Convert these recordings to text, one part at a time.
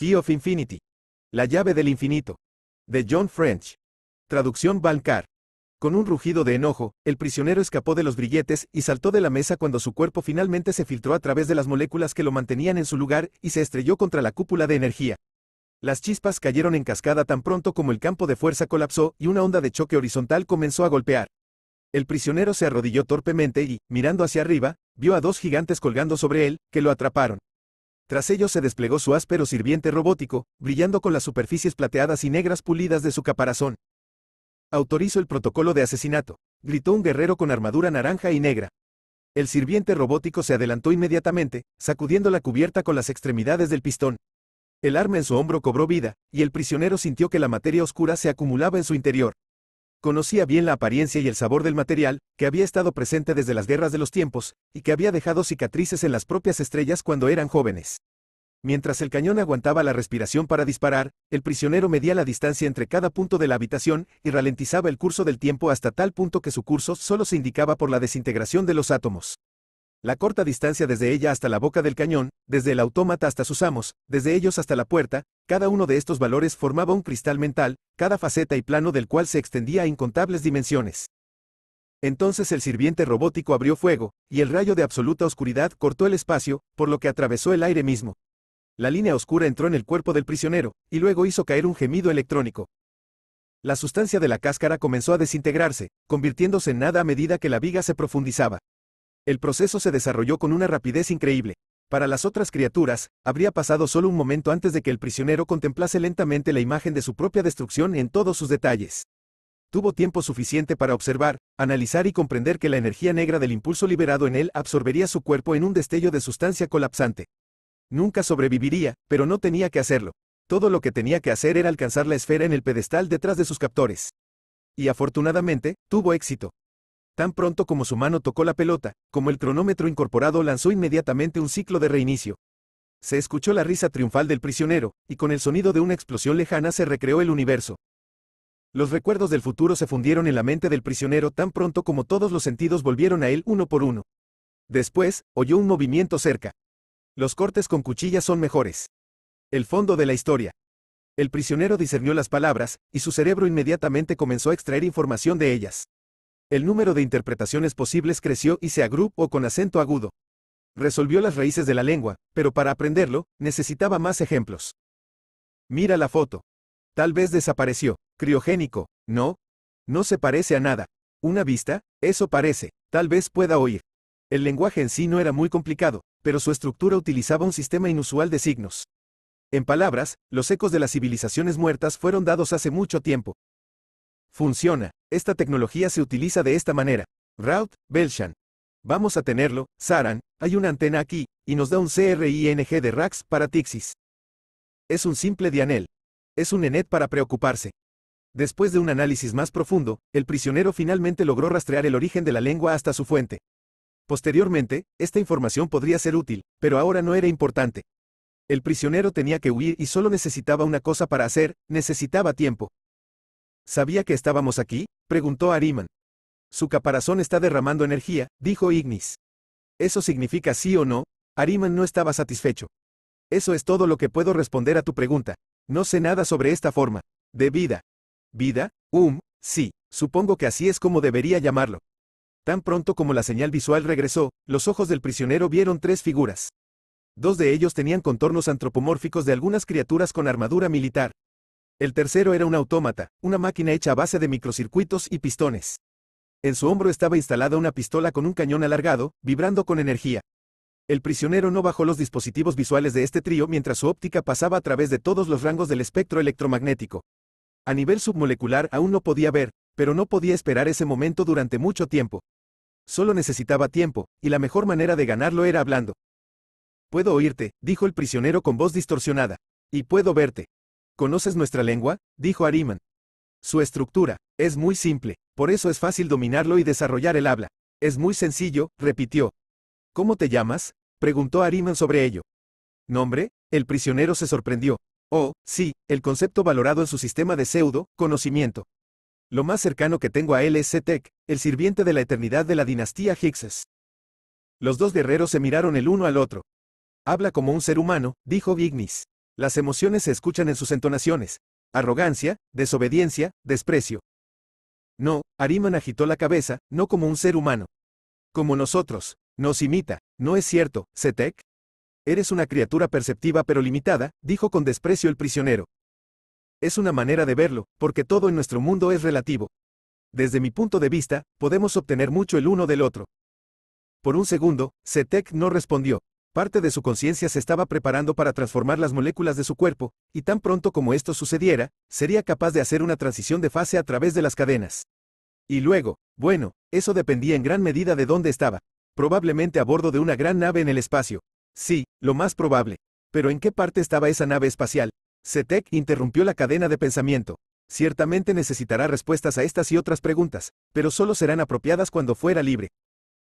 Key of Infinity. La llave del infinito. De John French. Traducción Balcar. Con un rugido de enojo, el prisionero escapó de los brilletes y saltó de la mesa cuando su cuerpo finalmente se filtró a través de las moléculas que lo mantenían en su lugar y se estrelló contra la cúpula de energía. Las chispas cayeron en cascada tan pronto como el campo de fuerza colapsó y una onda de choque horizontal comenzó a golpear. El prisionero se arrodilló torpemente y, mirando hacia arriba, vio a dos gigantes colgando sobre él, que lo atraparon. Tras ello se desplegó su áspero sirviente robótico, brillando con las superficies plateadas y negras pulidas de su caparazón. Autorizo el protocolo de asesinato, gritó un guerrero con armadura naranja y negra. El sirviente robótico se adelantó inmediatamente, sacudiendo la cubierta con las extremidades del pistón. El arma en su hombro cobró vida, y el prisionero sintió que la materia oscura se acumulaba en su interior. Conocía bien la apariencia y el sabor del material, que había estado presente desde las guerras de los tiempos, y que había dejado cicatrices en las propias estrellas cuando eran jóvenes. Mientras el cañón aguantaba la respiración para disparar, el prisionero medía la distancia entre cada punto de la habitación y ralentizaba el curso del tiempo hasta tal punto que su curso solo se indicaba por la desintegración de los átomos. La corta distancia desde ella hasta la boca del cañón, desde el autómata hasta sus amos, desde ellos hasta la puerta, cada uno de estos valores formaba un cristal mental, cada faceta y plano del cual se extendía a incontables dimensiones. Entonces el sirviente robótico abrió fuego, y el rayo de absoluta oscuridad cortó el espacio, por lo que atravesó el aire mismo. La línea oscura entró en el cuerpo del prisionero, y luego hizo caer un gemido electrónico. La sustancia de la cáscara comenzó a desintegrarse, convirtiéndose en nada a medida que la viga se profundizaba. El proceso se desarrolló con una rapidez increíble. Para las otras criaturas, habría pasado solo un momento antes de que el prisionero contemplase lentamente la imagen de su propia destrucción en todos sus detalles. Tuvo tiempo suficiente para observar, analizar y comprender que la energía negra del impulso liberado en él absorbería su cuerpo en un destello de sustancia colapsante. Nunca sobreviviría, pero no tenía que hacerlo. Todo lo que tenía que hacer era alcanzar la esfera en el pedestal detrás de sus captores. Y afortunadamente, tuvo éxito. Tan pronto como su mano tocó la pelota, como el cronómetro incorporado lanzó inmediatamente un ciclo de reinicio. Se escuchó la risa triunfal del prisionero, y con el sonido de una explosión lejana se recreó el universo. Los recuerdos del futuro se fundieron en la mente del prisionero tan pronto como todos los sentidos volvieron a él uno por uno. Después, oyó un movimiento cerca. Los cortes con cuchillas son mejores. El fondo de la historia. El prisionero discernió las palabras, y su cerebro inmediatamente comenzó a extraer información de ellas. El número de interpretaciones posibles creció y se agrupó con acento agudo. Resolvió las raíces de la lengua, pero para aprenderlo, necesitaba más ejemplos. Mira la foto. Tal vez desapareció. Criogénico, ¿no? No se parece a nada. ¿Una vista? Eso parece. Tal vez pueda oír. El lenguaje en sí no era muy complicado, pero su estructura utilizaba un sistema inusual de signos. En palabras, los ecos de las civilizaciones muertas fueron dados hace mucho tiempo, Funciona. Esta tecnología se utiliza de esta manera. Raut, Belshan. Vamos a tenerlo, Saran, hay una antena aquí, y nos da un CRING de Rax para Tixis. Es un simple dianel. Es un enet para preocuparse. Después de un análisis más profundo, el prisionero finalmente logró rastrear el origen de la lengua hasta su fuente. Posteriormente, esta información podría ser útil, pero ahora no era importante. El prisionero tenía que huir y solo necesitaba una cosa para hacer, necesitaba tiempo. ¿Sabía que estábamos aquí? preguntó Ariman. Su caparazón está derramando energía, dijo Ignis. ¿Eso significa sí o no? Ariman no estaba satisfecho. Eso es todo lo que puedo responder a tu pregunta. No sé nada sobre esta forma. De vida. ¿Vida? Um, sí, supongo que así es como debería llamarlo. Tan pronto como la señal visual regresó, los ojos del prisionero vieron tres figuras. Dos de ellos tenían contornos antropomórficos de algunas criaturas con armadura militar, el tercero era un autómata, una máquina hecha a base de microcircuitos y pistones. En su hombro estaba instalada una pistola con un cañón alargado, vibrando con energía. El prisionero no bajó los dispositivos visuales de este trío mientras su óptica pasaba a través de todos los rangos del espectro electromagnético. A nivel submolecular aún no podía ver, pero no podía esperar ese momento durante mucho tiempo. Solo necesitaba tiempo, y la mejor manera de ganarlo era hablando. Puedo oírte, dijo el prisionero con voz distorsionada. Y puedo verte. ¿Conoces nuestra lengua? dijo Ariman. Su estructura es muy simple, por eso es fácil dominarlo y desarrollar el habla. Es muy sencillo, repitió. ¿Cómo te llamas? preguntó Ariman sobre ello. ¿Nombre? El prisionero se sorprendió. Oh, sí, el concepto valorado en su sistema de pseudo, conocimiento. Lo más cercano que tengo a él es Setek, el sirviente de la eternidad de la dinastía Hixes. Los dos guerreros se miraron el uno al otro. Habla como un ser humano, dijo Vignis. Las emociones se escuchan en sus entonaciones. Arrogancia, desobediencia, desprecio. No, Ariman agitó la cabeza, no como un ser humano. Como nosotros. Nos imita, ¿no es cierto, Setec? Eres una criatura perceptiva pero limitada, dijo con desprecio el prisionero. Es una manera de verlo, porque todo en nuestro mundo es relativo. Desde mi punto de vista, podemos obtener mucho el uno del otro. Por un segundo, Setec no respondió. Parte de su conciencia se estaba preparando para transformar las moléculas de su cuerpo, y tan pronto como esto sucediera, sería capaz de hacer una transición de fase a través de las cadenas. Y luego, bueno, eso dependía en gran medida de dónde estaba, probablemente a bordo de una gran nave en el espacio. Sí, lo más probable. Pero ¿en qué parte estaba esa nave espacial? Setec interrumpió la cadena de pensamiento. Ciertamente necesitará respuestas a estas y otras preguntas, pero solo serán apropiadas cuando fuera libre.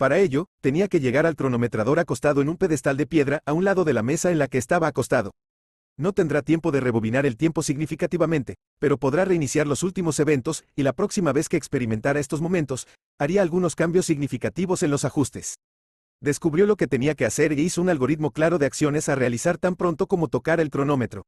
Para ello, tenía que llegar al cronometrador acostado en un pedestal de piedra a un lado de la mesa en la que estaba acostado. No tendrá tiempo de rebobinar el tiempo significativamente, pero podrá reiniciar los últimos eventos, y la próxima vez que experimentara estos momentos, haría algunos cambios significativos en los ajustes. Descubrió lo que tenía que hacer e hizo un algoritmo claro de acciones a realizar tan pronto como tocar el cronómetro.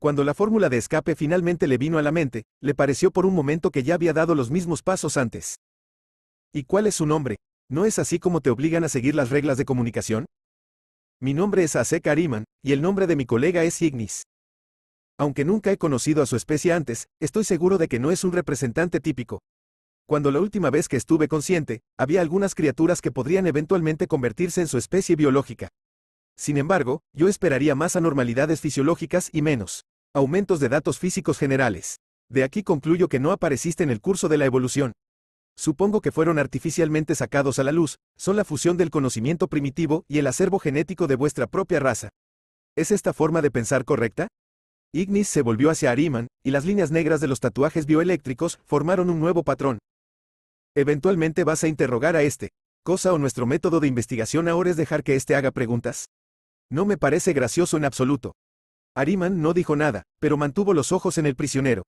Cuando la fórmula de escape finalmente le vino a la mente, le pareció por un momento que ya había dado los mismos pasos antes. ¿Y cuál es su nombre? ¿No es así como te obligan a seguir las reglas de comunicación? Mi nombre es Ace Ariman, y el nombre de mi colega es Ignis. Aunque nunca he conocido a su especie antes, estoy seguro de que no es un representante típico. Cuando la última vez que estuve consciente, había algunas criaturas que podrían eventualmente convertirse en su especie biológica. Sin embargo, yo esperaría más anormalidades fisiológicas y menos aumentos de datos físicos generales. De aquí concluyo que no apareciste en el curso de la evolución supongo que fueron artificialmente sacados a la luz, son la fusión del conocimiento primitivo y el acervo genético de vuestra propia raza. ¿Es esta forma de pensar correcta? Ignis se volvió hacia Ariman, y las líneas negras de los tatuajes bioeléctricos formaron un nuevo patrón. Eventualmente vas a interrogar a este. Cosa o nuestro método de investigación ahora es dejar que éste haga preguntas. No me parece gracioso en absoluto. Ariman no dijo nada, pero mantuvo los ojos en el prisionero.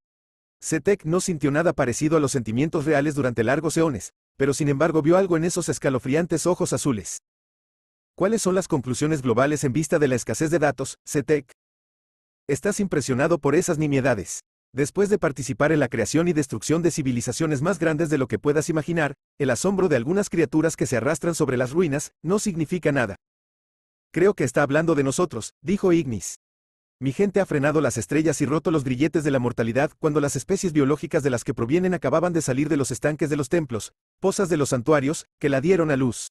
Setec no sintió nada parecido a los sentimientos reales durante largos eones, pero sin embargo vio algo en esos escalofriantes ojos azules. ¿Cuáles son las conclusiones globales en vista de la escasez de datos, CETEC? Estás impresionado por esas nimiedades. Después de participar en la creación y destrucción de civilizaciones más grandes de lo que puedas imaginar, el asombro de algunas criaturas que se arrastran sobre las ruinas no significa nada. Creo que está hablando de nosotros, dijo Ignis. Mi gente ha frenado las estrellas y roto los grilletes de la mortalidad cuando las especies biológicas de las que provienen acababan de salir de los estanques de los templos, pozas de los santuarios, que la dieron a luz.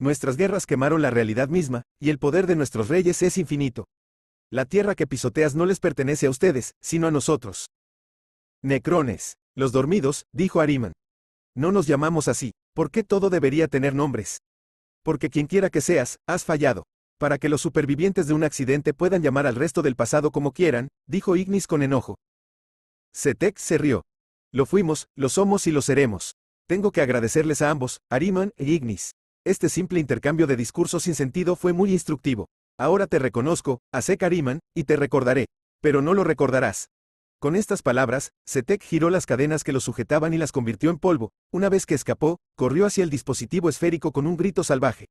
Nuestras guerras quemaron la realidad misma, y el poder de nuestros reyes es infinito. La tierra que pisoteas no les pertenece a ustedes, sino a nosotros. Necrones, los dormidos, dijo Ariman. No nos llamamos así, ¿por qué todo debería tener nombres? Porque quien quiera que seas, has fallado. Para que los supervivientes de un accidente puedan llamar al resto del pasado como quieran, dijo Ignis con enojo. Setec se rió. Lo fuimos, lo somos y lo seremos. Tengo que agradecerles a ambos, Ariman e Ignis. Este simple intercambio de discursos sin sentido fue muy instructivo. Ahora te reconozco, Asek Ariman, y te recordaré. Pero no lo recordarás. Con estas palabras, Setec giró las cadenas que lo sujetaban y las convirtió en polvo. Una vez que escapó, corrió hacia el dispositivo esférico con un grito salvaje.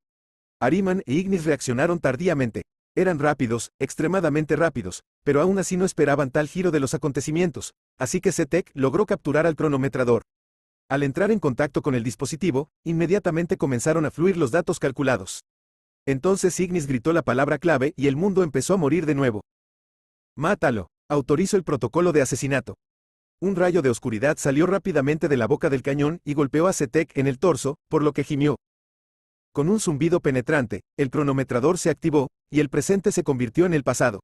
Ariman e Ignis reaccionaron tardíamente. Eran rápidos, extremadamente rápidos, pero aún así no esperaban tal giro de los acontecimientos, así que setec logró capturar al cronometrador. Al entrar en contacto con el dispositivo, inmediatamente comenzaron a fluir los datos calculados. Entonces Ignis gritó la palabra clave y el mundo empezó a morir de nuevo. Mátalo. Autorizo el protocolo de asesinato. Un rayo de oscuridad salió rápidamente de la boca del cañón y golpeó a setec en el torso, por lo que gimió. Con un zumbido penetrante, el cronometrador se activó, y el presente se convirtió en el pasado.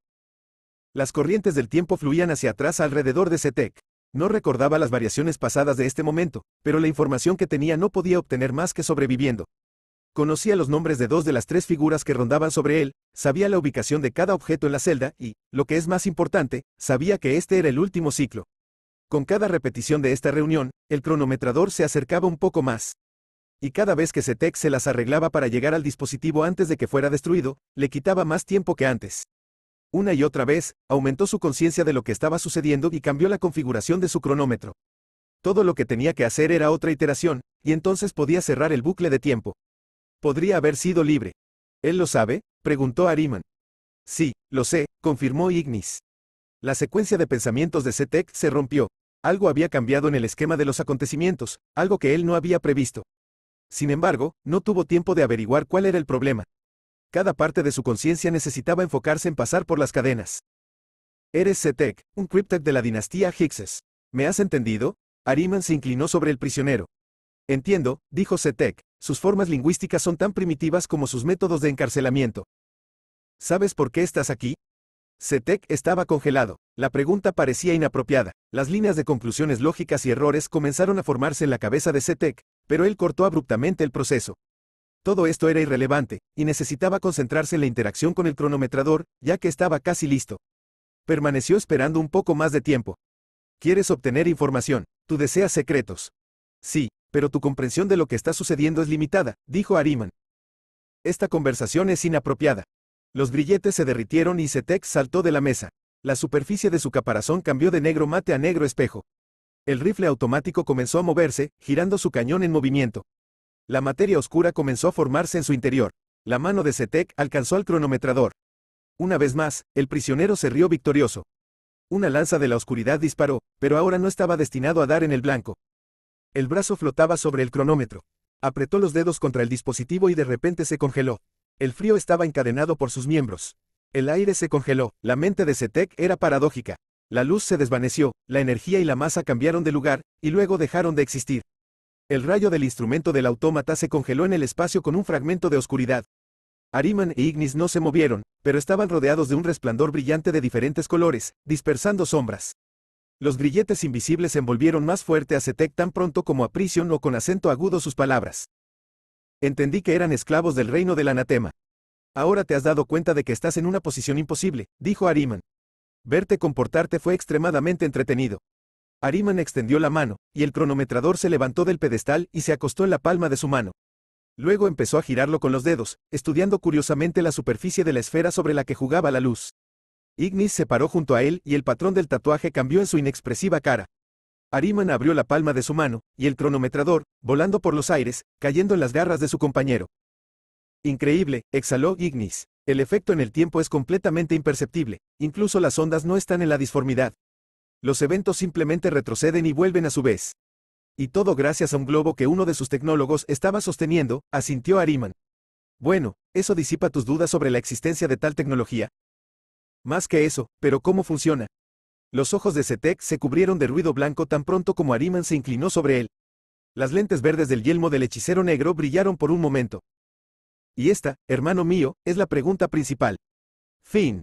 Las corrientes del tiempo fluían hacia atrás alrededor de Setec. No recordaba las variaciones pasadas de este momento, pero la información que tenía no podía obtener más que sobreviviendo. Conocía los nombres de dos de las tres figuras que rondaban sobre él, sabía la ubicación de cada objeto en la celda y, lo que es más importante, sabía que este era el último ciclo. Con cada repetición de esta reunión, el cronometrador se acercaba un poco más y cada vez que Setec se las arreglaba para llegar al dispositivo antes de que fuera destruido, le quitaba más tiempo que antes. Una y otra vez, aumentó su conciencia de lo que estaba sucediendo y cambió la configuración de su cronómetro. Todo lo que tenía que hacer era otra iteración, y entonces podía cerrar el bucle de tiempo. Podría haber sido libre. ¿Él lo sabe? preguntó Ariman. Sí, lo sé, confirmó Ignis. La secuencia de pensamientos de Setec se rompió. Algo había cambiado en el esquema de los acontecimientos, algo que él no había previsto. Sin embargo, no tuvo tiempo de averiguar cuál era el problema. Cada parte de su conciencia necesitaba enfocarse en pasar por las cadenas. Eres Setek, un Kryptek de la dinastía Hyksos. ¿Me has entendido? Ariman se inclinó sobre el prisionero. Entiendo, dijo Setek, sus formas lingüísticas son tan primitivas como sus métodos de encarcelamiento. ¿Sabes por qué estás aquí? Setek estaba congelado. La pregunta parecía inapropiada. Las líneas de conclusiones lógicas y errores comenzaron a formarse en la cabeza de Setek, pero él cortó abruptamente el proceso. Todo esto era irrelevante, y necesitaba concentrarse en la interacción con el cronometrador, ya que estaba casi listo. Permaneció esperando un poco más de tiempo. Quieres obtener información, tú deseas secretos. Sí, pero tu comprensión de lo que está sucediendo es limitada, dijo Ariman. Esta conversación es inapropiada. Los brilletes se derritieron y Setex saltó de la mesa. La superficie de su caparazón cambió de negro mate a negro espejo. El rifle automático comenzó a moverse, girando su cañón en movimiento. La materia oscura comenzó a formarse en su interior. La mano de Setec alcanzó al cronometrador. Una vez más, el prisionero se rió victorioso. Una lanza de la oscuridad disparó, pero ahora no estaba destinado a dar en el blanco. El brazo flotaba sobre el cronómetro. Apretó los dedos contra el dispositivo y de repente se congeló. El frío estaba encadenado por sus miembros. El aire se congeló, la mente de Setec era paradójica. La luz se desvaneció, la energía y la masa cambiaron de lugar, y luego dejaron de existir. El rayo del instrumento del autómata se congeló en el espacio con un fragmento de oscuridad. Ariman e Ignis no se movieron, pero estaban rodeados de un resplandor brillante de diferentes colores, dispersando sombras. Los grilletes invisibles envolvieron más fuerte a Setec tan pronto como a Prision o con acento agudo sus palabras. Entendí que eran esclavos del reino del anatema. Ahora te has dado cuenta de que estás en una posición imposible, dijo Ariman. Verte comportarte fue extremadamente entretenido. Ariman extendió la mano, y el cronometrador se levantó del pedestal y se acostó en la palma de su mano. Luego empezó a girarlo con los dedos, estudiando curiosamente la superficie de la esfera sobre la que jugaba la luz. Ignis se paró junto a él y el patrón del tatuaje cambió en su inexpresiva cara. Ariman abrió la palma de su mano, y el cronometrador, volando por los aires, cayendo en las garras de su compañero. Increíble, exhaló Ignis. El efecto en el tiempo es completamente imperceptible, incluso las ondas no están en la disformidad. Los eventos simplemente retroceden y vuelven a su vez. Y todo gracias a un globo que uno de sus tecnólogos estaba sosteniendo, asintió Ariman. Bueno, eso disipa tus dudas sobre la existencia de tal tecnología. Más que eso, pero ¿cómo funciona? Los ojos de Cetec se cubrieron de ruido blanco tan pronto como Ariman se inclinó sobre él. Las lentes verdes del yelmo del hechicero negro brillaron por un momento, y esta, hermano mío, es la pregunta principal. Fin.